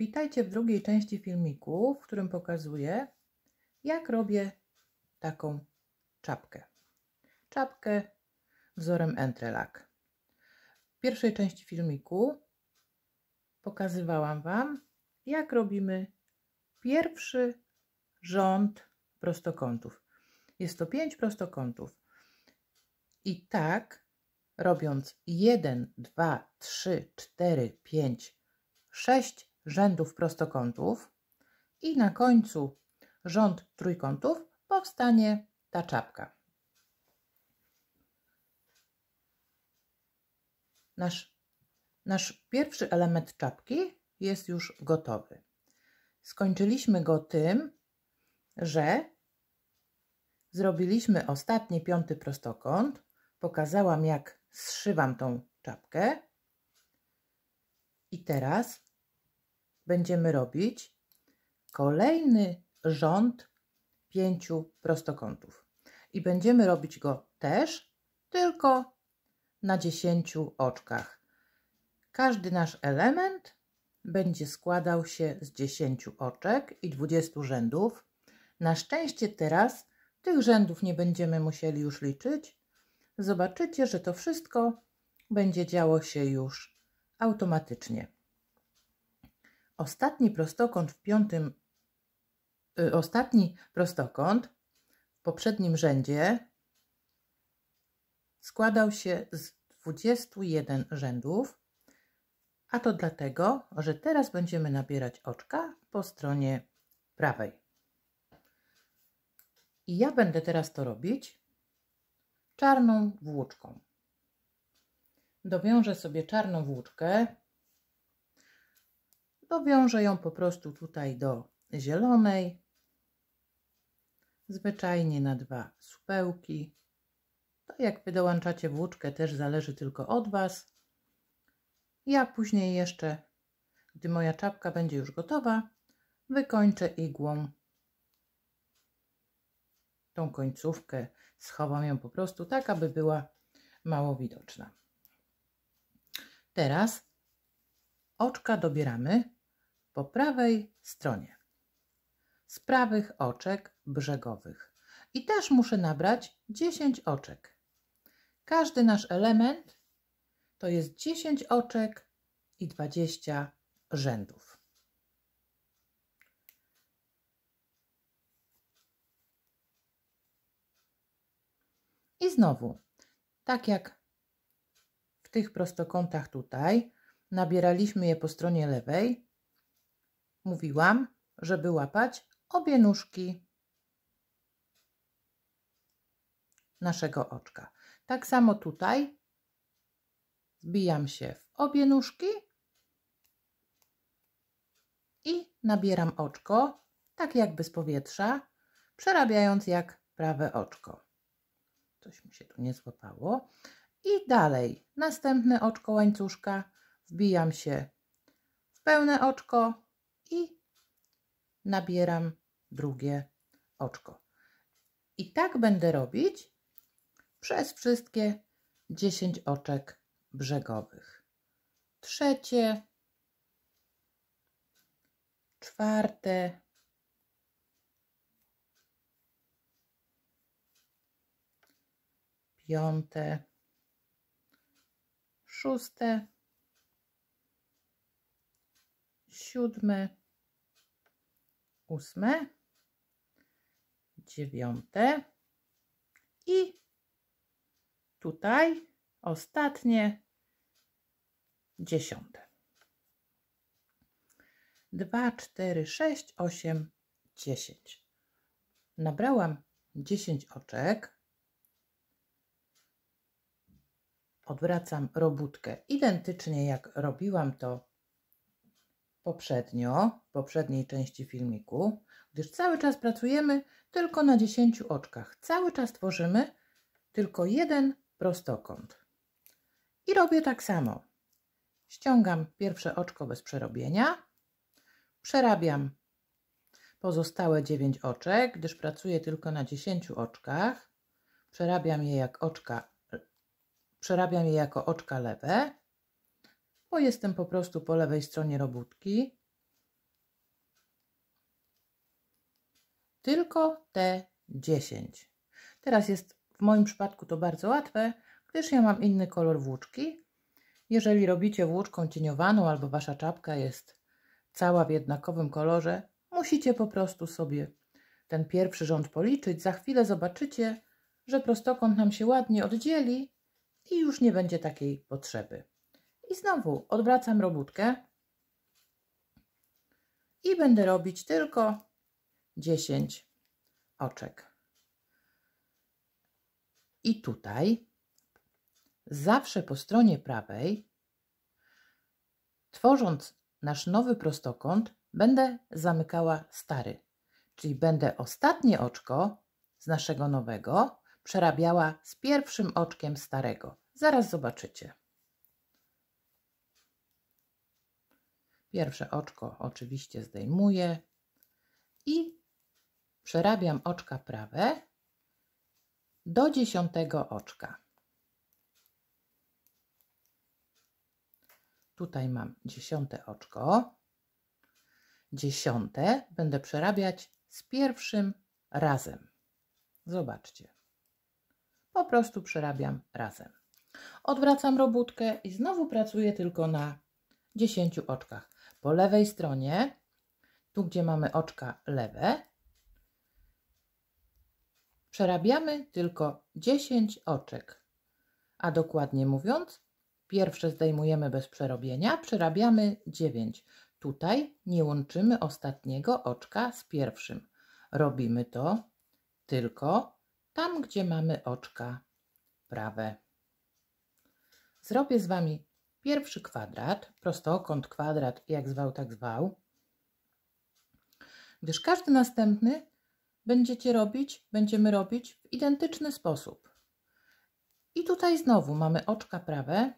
Witajcie w drugiej części filmiku, w którym pokazuję, jak robię taką czapkę. Czapkę wzorem entrelac. W pierwszej części filmiku pokazywałam Wam, jak robimy pierwszy rząd prostokątów. Jest to pięć prostokątów. I tak, robiąc 1, 2, 3, 4, 5, 6 rzędów prostokątów i na końcu rząd trójkątów powstanie ta czapka. Nasz, nasz pierwszy element czapki jest już gotowy. Skończyliśmy go tym, że zrobiliśmy ostatni piąty prostokąt. Pokazałam jak zszywam tą czapkę. I teraz będziemy robić kolejny rząd pięciu prostokątów. I będziemy robić go też, tylko na dziesięciu oczkach. Każdy nasz element będzie składał się z dziesięciu oczek i dwudziestu rzędów. Na szczęście teraz tych rzędów nie będziemy musieli już liczyć. Zobaczycie, że to wszystko będzie działo się już automatycznie. Ostatni prostokąt w piątym, y, ostatni prostokąt w poprzednim rzędzie składał się z 21 rzędów, a to dlatego, że teraz będziemy nabierać oczka po stronie prawej. I ja będę teraz to robić czarną włóczką. Dowiążę sobie czarną włóczkę Dowiążę ją po prostu tutaj do zielonej. Zwyczajnie na dwa supełki. To tak jak Wy dołączacie włóczkę też zależy tylko od Was. Ja później jeszcze, gdy moja czapka będzie już gotowa, wykończę igłą tą końcówkę, schowam ją po prostu tak, aby była mało widoczna. Teraz oczka dobieramy po prawej stronie, z prawych oczek brzegowych. I też muszę nabrać 10 oczek. Każdy nasz element to jest 10 oczek i 20 rzędów. I znowu, tak jak w tych prostokątach tutaj, nabieraliśmy je po stronie lewej, Mówiłam, żeby łapać obie nóżki naszego oczka. Tak samo tutaj wbijam się w obie nóżki i nabieram oczko, tak jakby z powietrza, przerabiając jak prawe oczko. Coś mi się tu nie złapało. I dalej, następne oczko łańcuszka, wbijam się w pełne oczko, i nabieram drugie oczko. I tak będę robić przez wszystkie 10 oczek brzegowych. Trzecie, czwarte, piąte, szóste, siódme, ósme, dziewiąte i tutaj ostatnie dziesiąte. Dwa, cztery, sześć, osiem, dziesięć. Nabrałam dziesięć oczek. Odwracam robótkę identycznie jak robiłam to poprzednio, w poprzedniej części filmiku, gdyż cały czas pracujemy tylko na 10 oczkach. Cały czas tworzymy tylko jeden prostokąt. I robię tak samo. Ściągam pierwsze oczko bez przerobienia, przerabiam pozostałe 9 oczek, gdyż pracuję tylko na 10 oczkach. Przerabiam je jak oczka, przerabiam je jako oczka lewe bo jestem po prostu po lewej stronie robótki. Tylko te 10. Teraz jest w moim przypadku to bardzo łatwe, gdyż ja mam inny kolor włóczki. Jeżeli robicie włóczką cieniowaną albo wasza czapka jest cała w jednakowym kolorze, musicie po prostu sobie ten pierwszy rząd policzyć. Za chwilę zobaczycie, że prostokąt nam się ładnie oddzieli i już nie będzie takiej potrzeby. I znowu odwracam robótkę i będę robić tylko 10 oczek. I tutaj zawsze po stronie prawej, tworząc nasz nowy prostokąt, będę zamykała stary. Czyli będę ostatnie oczko z naszego nowego przerabiała z pierwszym oczkiem starego. Zaraz zobaczycie. Pierwsze oczko oczywiście zdejmuję i przerabiam oczka prawe do dziesiątego oczka. Tutaj mam dziesiąte oczko. Dziesiąte będę przerabiać z pierwszym razem. Zobaczcie. Po prostu przerabiam razem. Odwracam robótkę i znowu pracuję tylko na dziesięciu oczkach po lewej stronie, tu gdzie mamy oczka lewe, przerabiamy tylko 10 oczek, a dokładnie mówiąc, pierwsze zdejmujemy bez przerobienia, przerabiamy 9. Tutaj nie łączymy ostatniego oczka z pierwszym. Robimy to tylko tam, gdzie mamy oczka prawe. Zrobię z Wami Pierwszy kwadrat, prostokąt, kwadrat, jak zwał, tak zwał, gdyż każdy następny będziecie robić, będziemy robić w identyczny sposób. I tutaj znowu mamy oczka prawe.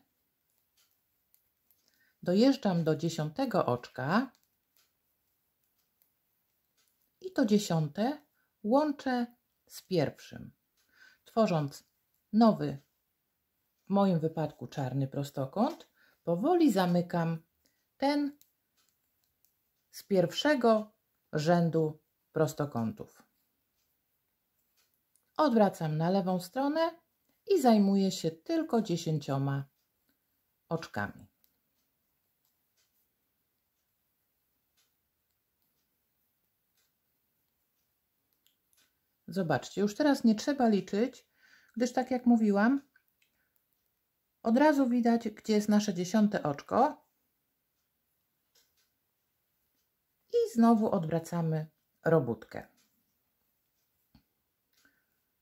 Dojeżdżam do dziesiątego oczka. I to dziesiąte łączę z pierwszym, tworząc nowy, w moim wypadku czarny prostokąt Powoli zamykam ten z pierwszego rzędu prostokątów. Odwracam na lewą stronę i zajmuję się tylko dziesięcioma oczkami. Zobaczcie, już teraz nie trzeba liczyć, gdyż tak jak mówiłam, od razu widać, gdzie jest nasze dziesiąte oczko. I znowu odwracamy robótkę.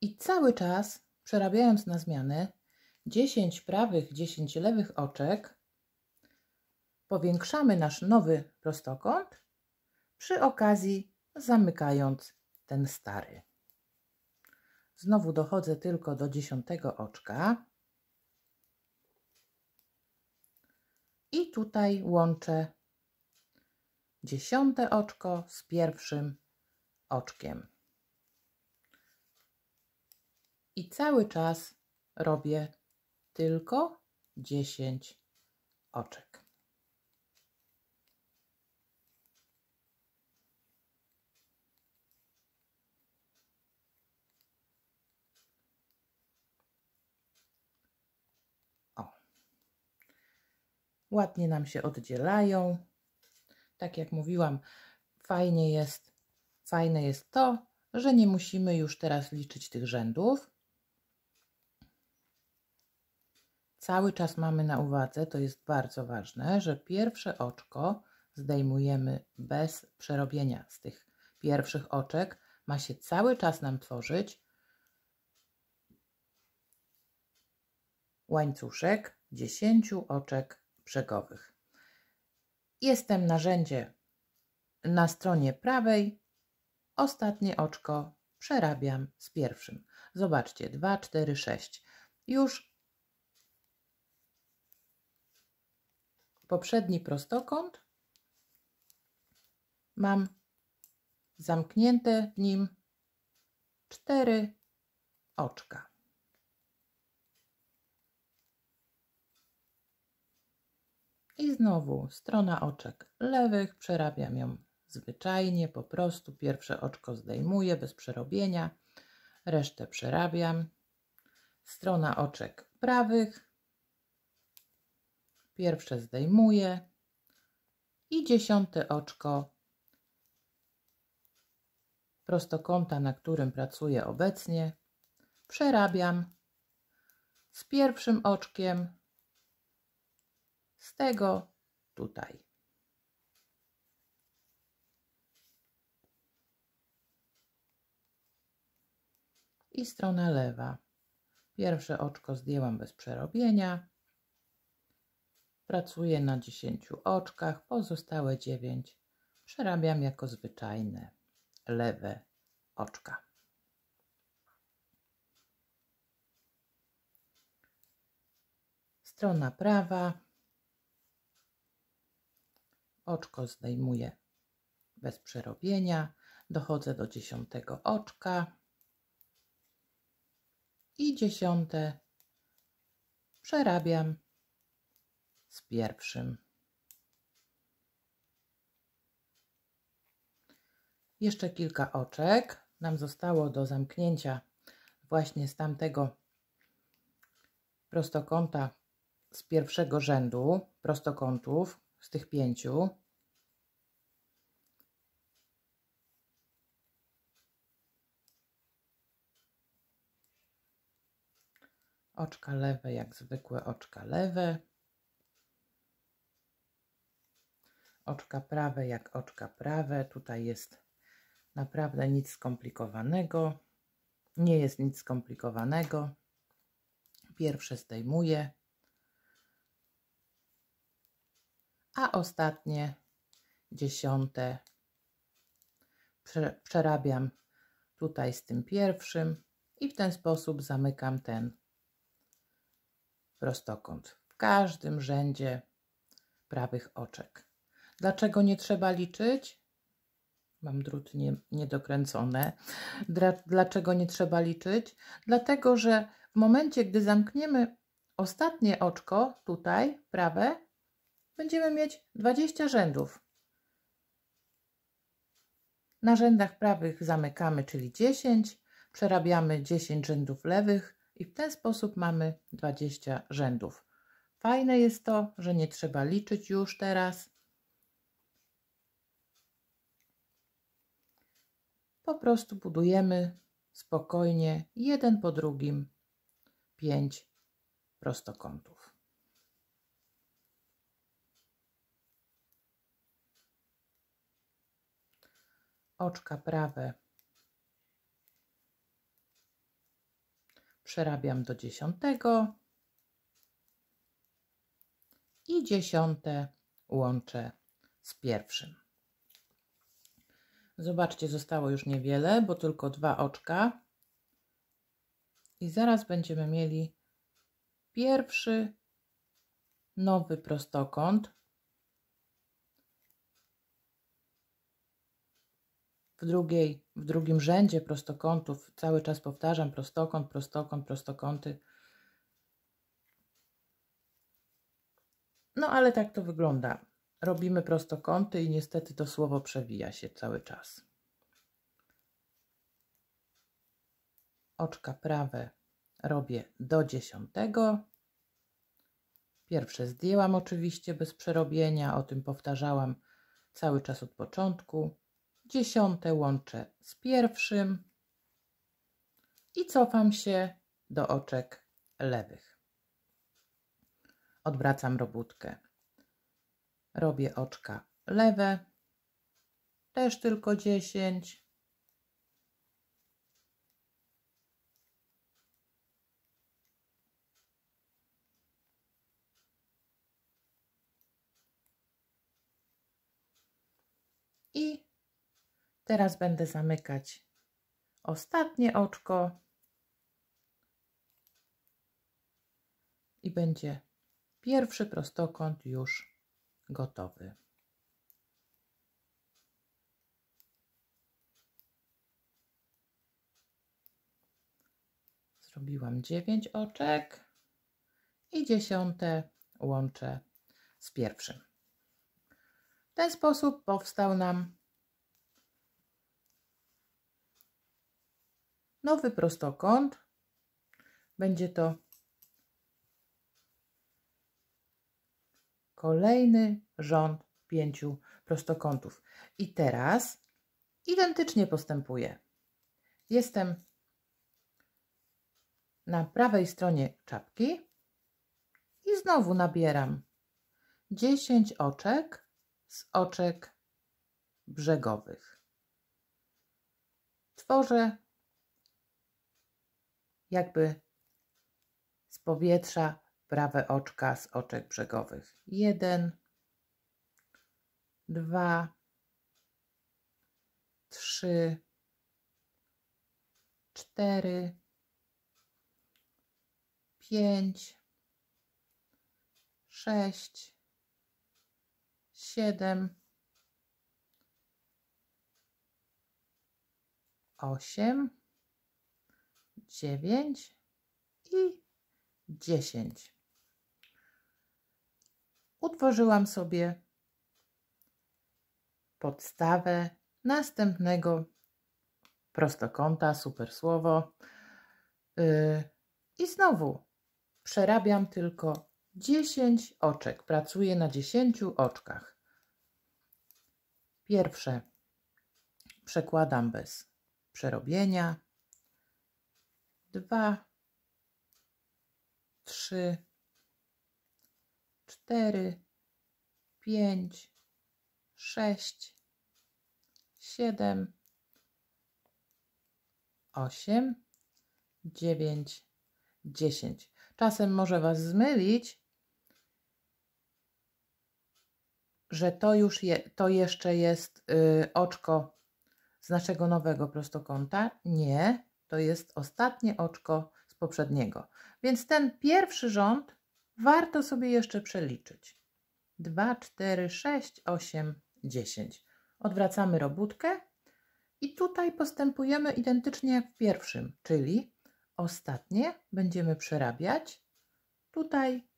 I cały czas, przerabiając na zmiany, 10 prawych, 10 lewych oczek, powiększamy nasz nowy prostokąt, przy okazji zamykając ten stary. Znowu dochodzę tylko do dziesiątego oczka. i tutaj łączę dziesiąte oczko z pierwszym oczkiem. I cały czas robię tylko dziesięć oczek. Ładnie nam się oddzielają. Tak jak mówiłam, fajnie jest, fajne jest to, że nie musimy już teraz liczyć tych rzędów. Cały czas mamy na uwadze, to jest bardzo ważne, że pierwsze oczko zdejmujemy bez przerobienia z tych pierwszych oczek. Ma się cały czas nam tworzyć łańcuszek 10 oczek brzegowych. Jestem narzędzie na stronie prawej. Ostatnie oczko przerabiam z pierwszym. Zobaczcie, 2, 4, 6. Już poprzedni prostokąt mam zamknięte w nim cztery oczka. I znowu strona oczek lewych, przerabiam ją zwyczajnie, po prostu. Pierwsze oczko zdejmuję bez przerobienia, resztę przerabiam. Strona oczek prawych, pierwsze zdejmuję i dziesiąte oczko prostokąta, na którym pracuję obecnie, przerabiam z pierwszym oczkiem z tego tutaj. I strona lewa. Pierwsze oczko zdjęłam bez przerobienia. Pracuję na 10 oczkach, pozostałe 9 przerabiam jako zwyczajne lewe oczka. Strona prawa oczko zdejmuję bez przerobienia, dochodzę do dziesiątego oczka i dziesiąte przerabiam z pierwszym. Jeszcze kilka oczek nam zostało do zamknięcia właśnie z tamtego prostokąta z pierwszego rzędu prostokątów, z tych pięciu. Oczka lewe jak zwykłe oczka lewe. Oczka prawe jak oczka prawe. Tutaj jest naprawdę nic skomplikowanego. Nie jest nic skomplikowanego. Pierwsze zdejmuję. a ostatnie dziesiąte przerabiam tutaj z tym pierwszym i w ten sposób zamykam ten prostokąt w każdym rzędzie prawych oczek. Dlaczego nie trzeba liczyć? Mam drut nie, niedokręcone. Dlaczego nie trzeba liczyć? Dlatego, że w momencie, gdy zamkniemy ostatnie oczko, tutaj prawe, będziemy mieć 20 rzędów. Na rzędach prawych zamykamy, czyli 10, przerabiamy 10 rzędów lewych i w ten sposób mamy 20 rzędów. Fajne jest to, że nie trzeba liczyć już teraz. Po prostu budujemy spokojnie jeden po drugim 5 prostokątów. oczka prawe przerabiam do dziesiątego i dziesiąte łączę z pierwszym. Zobaczcie, zostało już niewiele, bo tylko dwa oczka. I zaraz będziemy mieli pierwszy nowy prostokąt w, drugiej, w drugim rzędzie prostokątów, cały czas powtarzam, prostokąt, prostokąt, prostokąty. No ale tak to wygląda. Robimy prostokąty i niestety to słowo przewija się cały czas. Oczka prawe robię do dziesiątego. Pierwsze zdjęłam oczywiście bez przerobienia, o tym powtarzałam cały czas od początku dziesiąte łączę z pierwszym i cofam się do oczek lewych. Odwracam robótkę. Robię oczka lewe, też tylko dziesięć Teraz będę zamykać ostatnie oczko i będzie pierwszy prostokąt już gotowy. Zrobiłam 9 oczek i dziesiąte łączę z pierwszym. W ten sposób powstał nam nowy prostokąt. Będzie to kolejny rząd pięciu prostokątów. I teraz identycznie postępuję. Jestem na prawej stronie czapki i znowu nabieram 10 oczek z oczek brzegowych. Tworzę jakby z powietrza prawe oczka z oczek brzegowych. Jeden, dwa, trzy, cztery, pięć, sześć, siedem, osiem, 9 i 10. Utworzyłam sobie podstawę następnego prostokąta, super słowo. Y, I znowu przerabiam tylko 10 oczek. Pracuję na 10 oczkach. Pierwsze przekładam bez przerobienia dwa, trzy, cztery, pięć, sześć, siedem, osiem, dziewięć, dziesięć. Czasem może Was zmylić, że to już je, to jeszcze jest yy, oczko z naszego nowego prostokąta. Nie, to jest ostatnie oczko z poprzedniego. Więc ten pierwszy rząd warto sobie jeszcze przeliczyć. 2, 4, 6, 8, 10. Odwracamy robótkę i tutaj postępujemy identycznie jak w pierwszym, czyli ostatnie będziemy przerabiać tutaj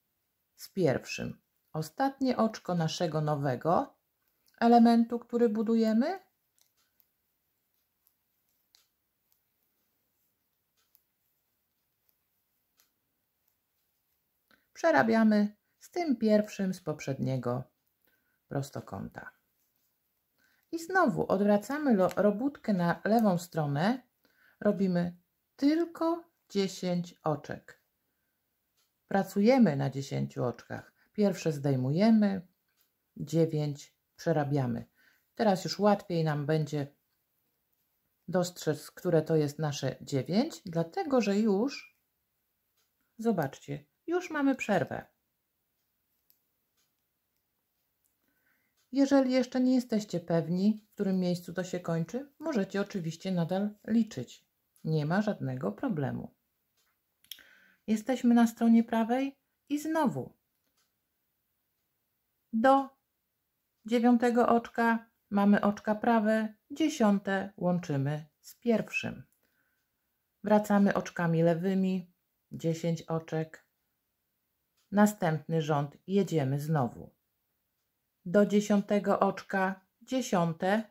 z pierwszym. Ostatnie oczko naszego nowego elementu, który budujemy przerabiamy z tym pierwszym z poprzedniego prostokąta. I znowu odwracamy robótkę na lewą stronę. Robimy tylko 10 oczek. Pracujemy na 10 oczkach. Pierwsze zdejmujemy, 9 przerabiamy. Teraz już łatwiej nam będzie dostrzec, które to jest nasze 9, dlatego że już, zobaczcie, już mamy przerwę. Jeżeli jeszcze nie jesteście pewni, w którym miejscu to się kończy, możecie oczywiście nadal liczyć. Nie ma żadnego problemu. Jesteśmy na stronie prawej i znowu do dziewiątego oczka mamy oczka prawe, dziesiąte łączymy z pierwszym. Wracamy oczkami lewymi, dziesięć oczek, następny rząd jedziemy znowu. Do dziesiątego oczka dziesiąte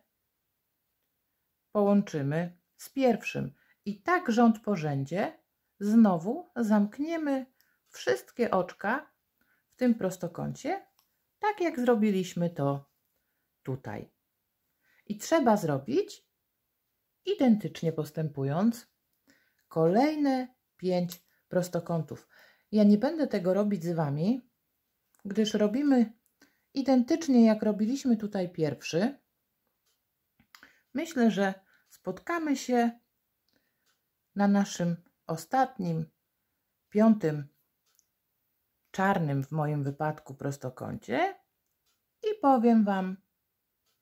połączymy z pierwszym i tak rząd po rzędzie znowu zamkniemy wszystkie oczka w tym prostokącie, tak jak zrobiliśmy to tutaj. I trzeba zrobić, identycznie postępując, kolejne pięć prostokątów. Ja nie będę tego robić z Wami, gdyż robimy identycznie jak robiliśmy tutaj pierwszy. Myślę, że spotkamy się na naszym ostatnim, piątym, czarnym w moim wypadku prostokącie i powiem Wam,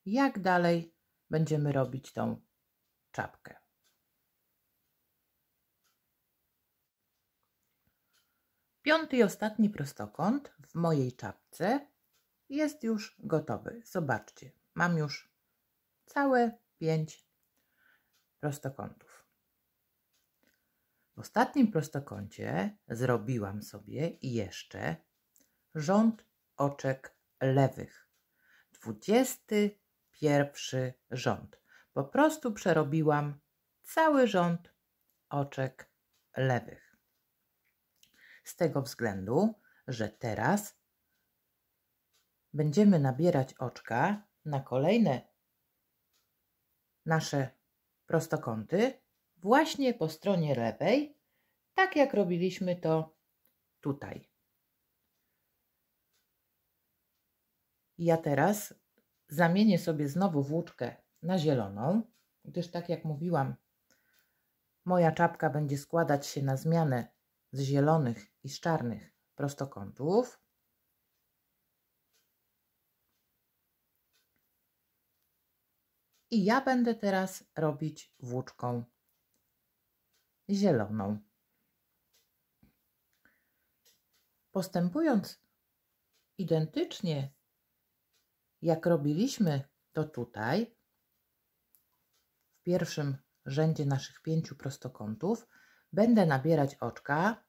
jak dalej będziemy robić tą czapkę. Piąty i ostatni prostokąt w mojej czapce jest już gotowy. Zobaczcie, mam już całe pięć prostokątów. W ostatnim prostokącie zrobiłam sobie jeszcze rząd oczek lewych. 21 rząd. Po prostu przerobiłam cały rząd oczek lewych z tego względu, że teraz będziemy nabierać oczka na kolejne nasze prostokąty właśnie po stronie lewej, tak jak robiliśmy to tutaj. Ja teraz zamienię sobie znowu włóczkę na zieloną, gdyż tak jak mówiłam, moja czapka będzie składać się na zmianę z zielonych i z czarnych prostokątów. I ja będę teraz robić włóczką zieloną. Postępując identycznie jak robiliśmy to tutaj, w pierwszym rzędzie naszych pięciu prostokątów, będę nabierać oczka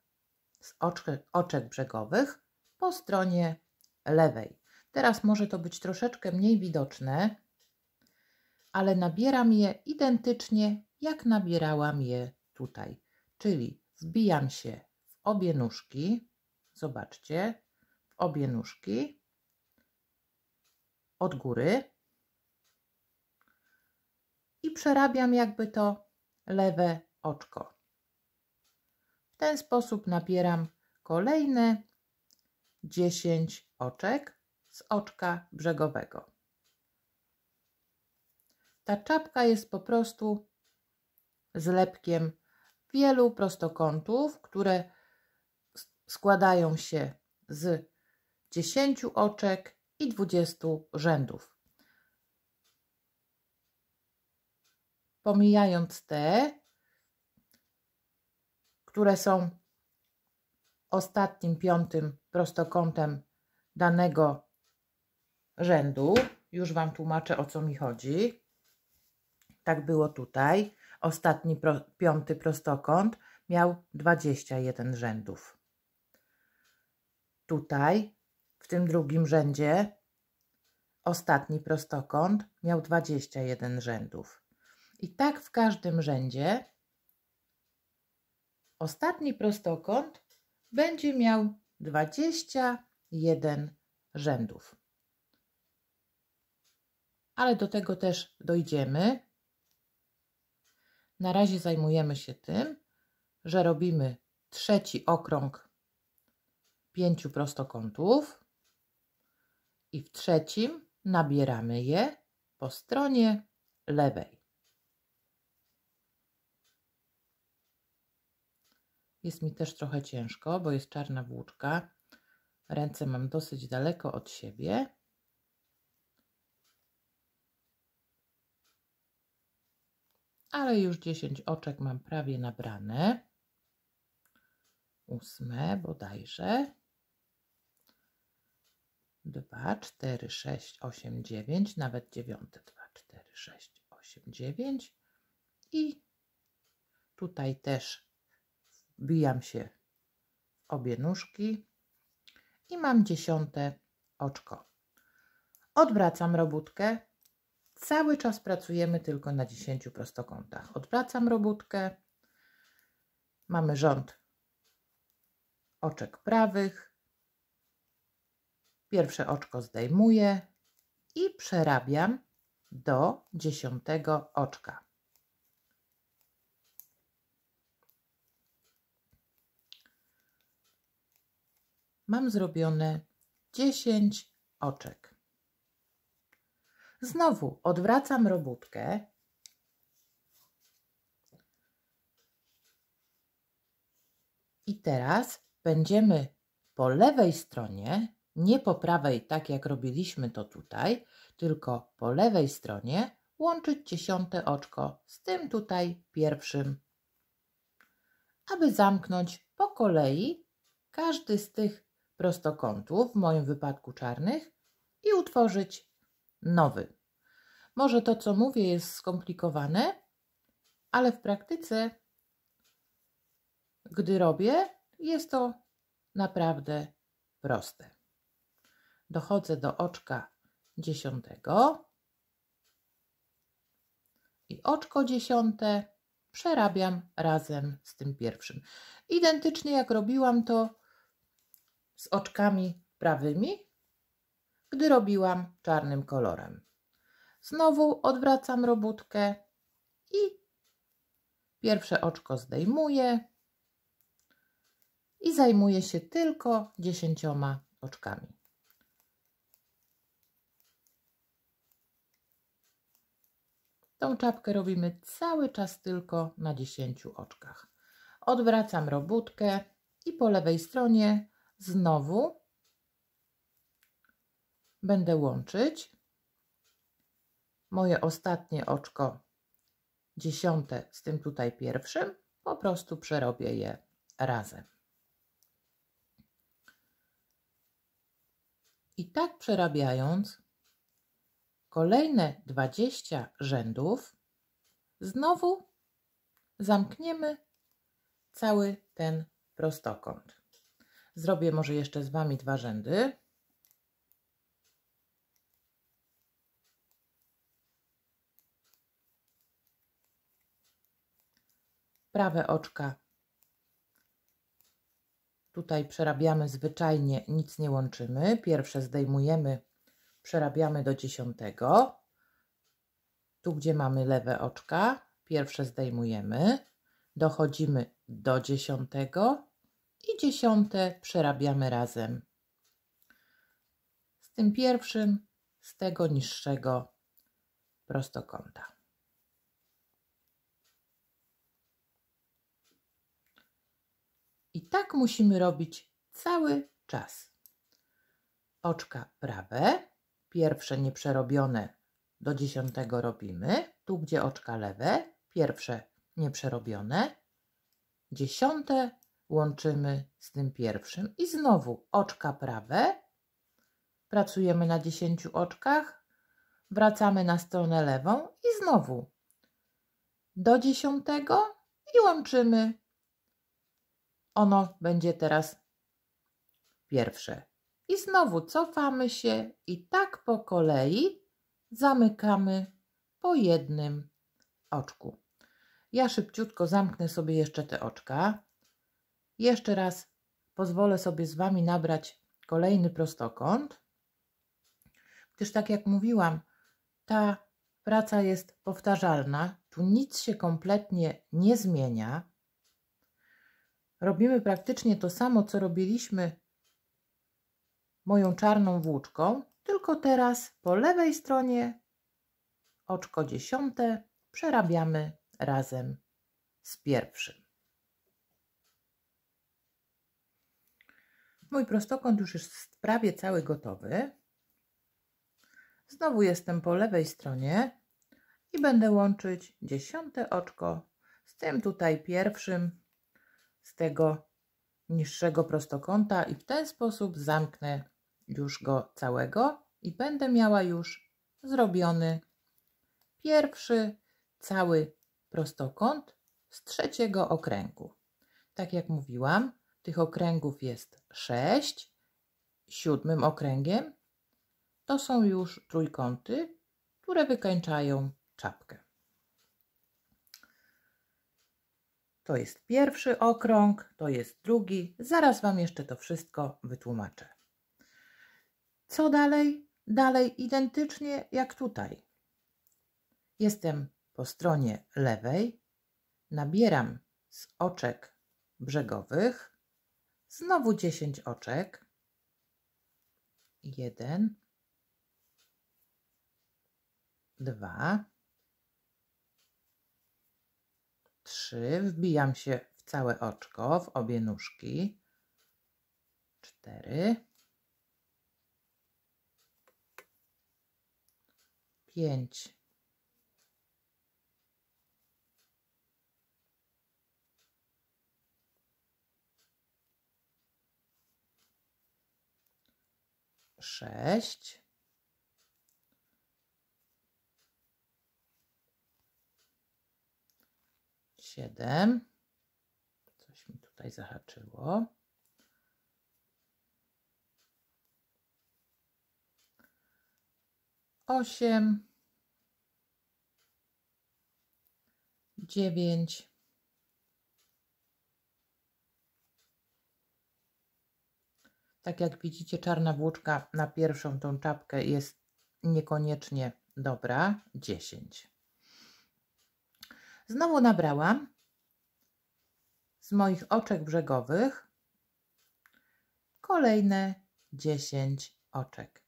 z oczek, oczek brzegowych po stronie lewej. Teraz może to być troszeczkę mniej widoczne, ale nabieram je identycznie jak nabierałam je tutaj. Czyli wbijam się w obie nóżki, zobaczcie, w obie nóżki od góry i przerabiam jakby to lewe oczko. W ten sposób napieram kolejne 10 oczek z oczka brzegowego. Ta czapka jest po prostu zlepkiem wielu prostokątów, które składają się z 10 oczek i 20 rzędów. Pomijając te, które są ostatnim piątym prostokątem danego rzędu. Już Wam tłumaczę, o co mi chodzi. Tak było tutaj. Ostatni pro, piąty prostokąt miał 21 rzędów. Tutaj, w tym drugim rzędzie, ostatni prostokąt miał 21 rzędów. I tak w każdym rzędzie Ostatni prostokąt będzie miał 21 rzędów. Ale do tego też dojdziemy. Na razie zajmujemy się tym, że robimy trzeci okrąg pięciu prostokątów i w trzecim nabieramy je po stronie lewej. Jest mi też trochę ciężko, bo jest czarna włóczka. Ręce mam dosyć daleko od siebie. Ale już 10 oczek mam prawie nabrane. Ósme bodajże. 2, 4, 6, 8, 9, nawet 9, 2, 4, 6, 8, 9 i tutaj też wbijam się obie nóżki i mam dziesiąte oczko. Odwracam robótkę. Cały czas pracujemy tylko na 10 prostokątach. Odwracam robótkę. Mamy rząd oczek prawych. Pierwsze oczko zdejmuję i przerabiam do dziesiątego oczka. mam zrobione 10 oczek. Znowu odwracam robótkę. I teraz będziemy po lewej stronie, nie po prawej, tak jak robiliśmy to tutaj, tylko po lewej stronie łączyć dziesiąte oczko z tym tutaj pierwszym, aby zamknąć po kolei każdy z tych prostokątów, w moim wypadku czarnych, i utworzyć nowy. Może to, co mówię, jest skomplikowane, ale w praktyce, gdy robię, jest to naprawdę proste. Dochodzę do oczka dziesiątego i oczko dziesiąte przerabiam razem z tym pierwszym. Identycznie jak robiłam to z oczkami prawymi, gdy robiłam czarnym kolorem. Znowu odwracam robótkę i pierwsze oczko zdejmuję i zajmuję się tylko dziesięcioma oczkami. Tą czapkę robimy cały czas tylko na 10 oczkach. Odwracam robótkę i po lewej stronie znowu będę łączyć. Moje ostatnie oczko, dziesiąte z tym tutaj pierwszym, po prostu przerobię je razem. I tak przerabiając kolejne 20 rzędów, znowu zamkniemy cały ten prostokąt. Zrobię może jeszcze z Wami dwa rzędy. Prawe oczka tutaj przerabiamy zwyczajnie, nic nie łączymy. Pierwsze zdejmujemy, przerabiamy do dziesiątego. Tu, gdzie mamy lewe oczka, pierwsze zdejmujemy, dochodzimy do dziesiątego i dziesiąte przerabiamy razem. Z tym pierwszym, z tego niższego prostokąta. I tak musimy robić cały czas. Oczka prawe, pierwsze nieprzerobione do dziesiątego robimy, tu gdzie oczka lewe, pierwsze nieprzerobione, dziesiąte łączymy z tym pierwszym i znowu oczka prawe, pracujemy na 10 oczkach, wracamy na stronę lewą i znowu do dziesiątego i łączymy. Ono będzie teraz pierwsze. I znowu cofamy się i tak po kolei zamykamy po jednym oczku. Ja szybciutko zamknę sobie jeszcze te oczka. Jeszcze raz pozwolę sobie z Wami nabrać kolejny prostokąt, gdyż tak jak mówiłam, ta praca jest powtarzalna, tu nic się kompletnie nie zmienia. Robimy praktycznie to samo, co robiliśmy moją czarną włóczką, tylko teraz po lewej stronie oczko dziesiąte przerabiamy razem z pierwszym. Mój prostokąt już jest prawie cały gotowy. Znowu jestem po lewej stronie i będę łączyć dziesiąte oczko z tym tutaj pierwszym z tego niższego prostokąta i w ten sposób zamknę już go całego i będę miała już zrobiony pierwszy cały prostokąt z trzeciego okręgu. Tak jak mówiłam, tych okręgów jest sześć. Siódmym okręgiem to są już trójkąty, które wykańczają czapkę. To jest pierwszy okrąg, to jest drugi. Zaraz Wam jeszcze to wszystko wytłumaczę. Co dalej? Dalej identycznie jak tutaj. Jestem po stronie lewej, nabieram z oczek brzegowych, Znowu 10 oczek. Jeden, dwa, trzy. Wbijam się w całe oczko, w obie nóżki. Cztery, pięć, sześć. Siedem. Coś mi tutaj zahaczyło. Osiem. Dziewięć. Tak jak widzicie, czarna włóczka na pierwszą tą czapkę jest niekoniecznie dobra. 10. Znowu nabrałam z moich oczek brzegowych kolejne 10 oczek.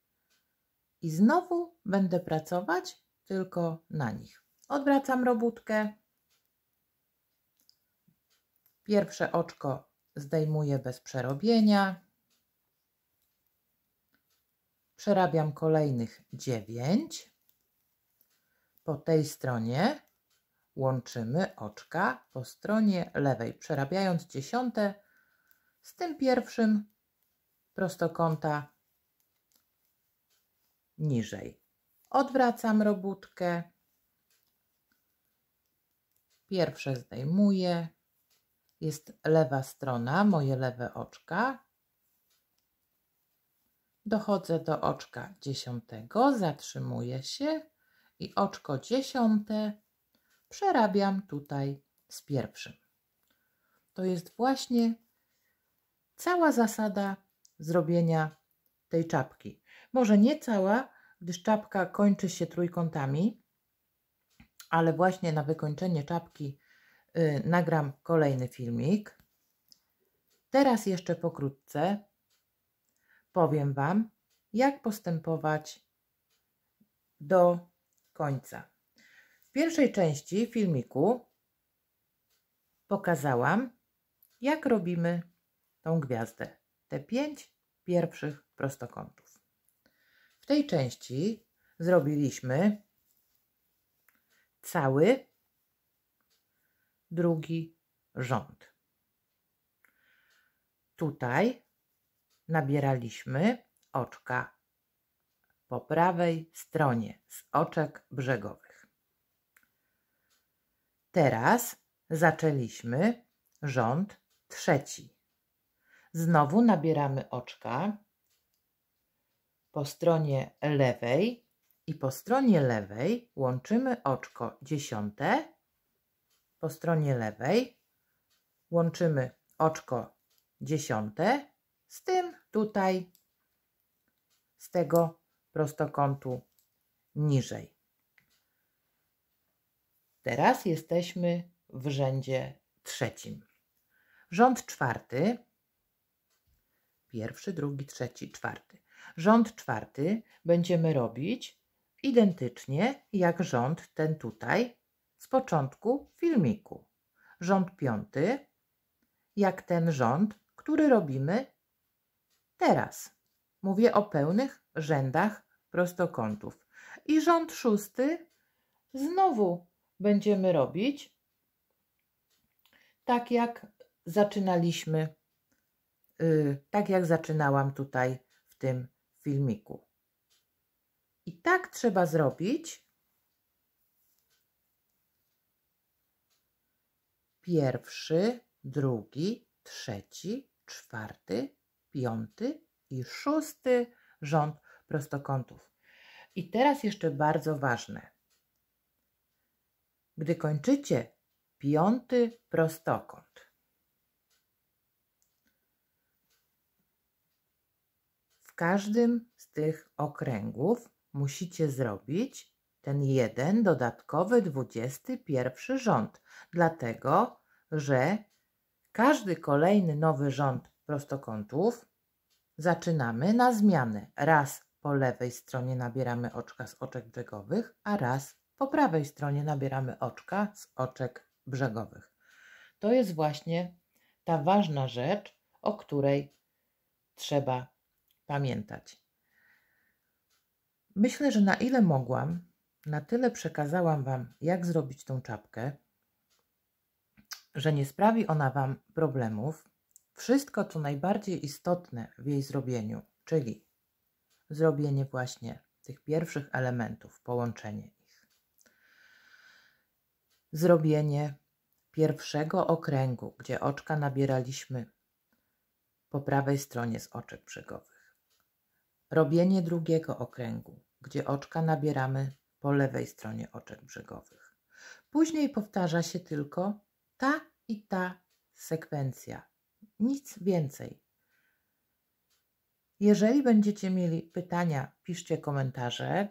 I znowu będę pracować tylko na nich. Odwracam robótkę. Pierwsze oczko zdejmuję bez przerobienia przerabiam kolejnych 9. Po tej stronie łączymy oczka po stronie lewej, przerabiając dziesiąte z tym pierwszym prostokąta niżej. Odwracam robótkę. Pierwsze zdejmuję. Jest lewa strona, moje lewe oczka dochodzę do oczka dziesiątego, zatrzymuję się i oczko dziesiąte przerabiam tutaj z pierwszym. To jest właśnie cała zasada zrobienia tej czapki. Może nie cała, gdyż czapka kończy się trójkątami, ale właśnie na wykończenie czapki yy, nagram kolejny filmik. Teraz jeszcze pokrótce powiem Wam, jak postępować do końca. W pierwszej części filmiku pokazałam, jak robimy tą gwiazdę, te pięć pierwszych prostokątów. W tej części zrobiliśmy cały drugi rząd. Tutaj nabieraliśmy oczka po prawej stronie z oczek brzegowych. Teraz zaczęliśmy rząd trzeci. Znowu nabieramy oczka po stronie lewej i po stronie lewej łączymy oczko dziesiąte. Po stronie lewej łączymy oczko dziesiąte z tym tutaj z tego prostokątu niżej. Teraz jesteśmy w rzędzie trzecim. Rząd czwarty, pierwszy, drugi, trzeci, czwarty. Rząd czwarty będziemy robić identycznie jak rząd ten tutaj z początku filmiku. Rząd piąty, jak ten rząd, który robimy Teraz mówię o pełnych rzędach prostokątów. I rząd szósty znowu będziemy robić tak jak zaczynaliśmy, yy, tak jak zaczynałam tutaj w tym filmiku. I tak trzeba zrobić pierwszy, drugi, trzeci, czwarty, piąty i szósty rząd prostokątów. I teraz jeszcze bardzo ważne. Gdy kończycie piąty prostokąt, w każdym z tych okręgów musicie zrobić ten jeden dodatkowy dwudziesty pierwszy rząd, dlatego że każdy kolejny nowy rząd prostokątów zaczynamy na zmianę. Raz po lewej stronie nabieramy oczka z oczek brzegowych, a raz po prawej stronie nabieramy oczka z oczek brzegowych. To jest właśnie ta ważna rzecz, o której trzeba pamiętać. Myślę, że na ile mogłam, na tyle przekazałam Wam, jak zrobić tą czapkę, że nie sprawi ona Wam problemów wszystko, co najbardziej istotne w jej zrobieniu, czyli zrobienie właśnie tych pierwszych elementów, połączenie ich, zrobienie pierwszego okręgu, gdzie oczka nabieraliśmy po prawej stronie z oczek brzegowych, robienie drugiego okręgu, gdzie oczka nabieramy po lewej stronie oczek brzegowych. Później powtarza się tylko ta i ta sekwencja nic więcej. Jeżeli będziecie mieli pytania, piszcie komentarze,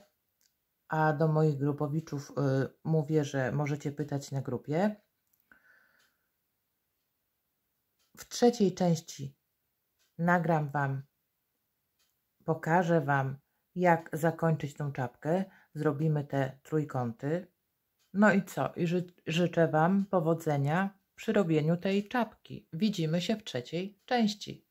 a do moich grupowiczów y, mówię, że możecie pytać na grupie. W trzeciej części nagram Wam, pokażę Wam, jak zakończyć tą czapkę. Zrobimy te trójkąty. No i co? I ży życzę Wam powodzenia przy robieniu tej czapki. Widzimy się w trzeciej części.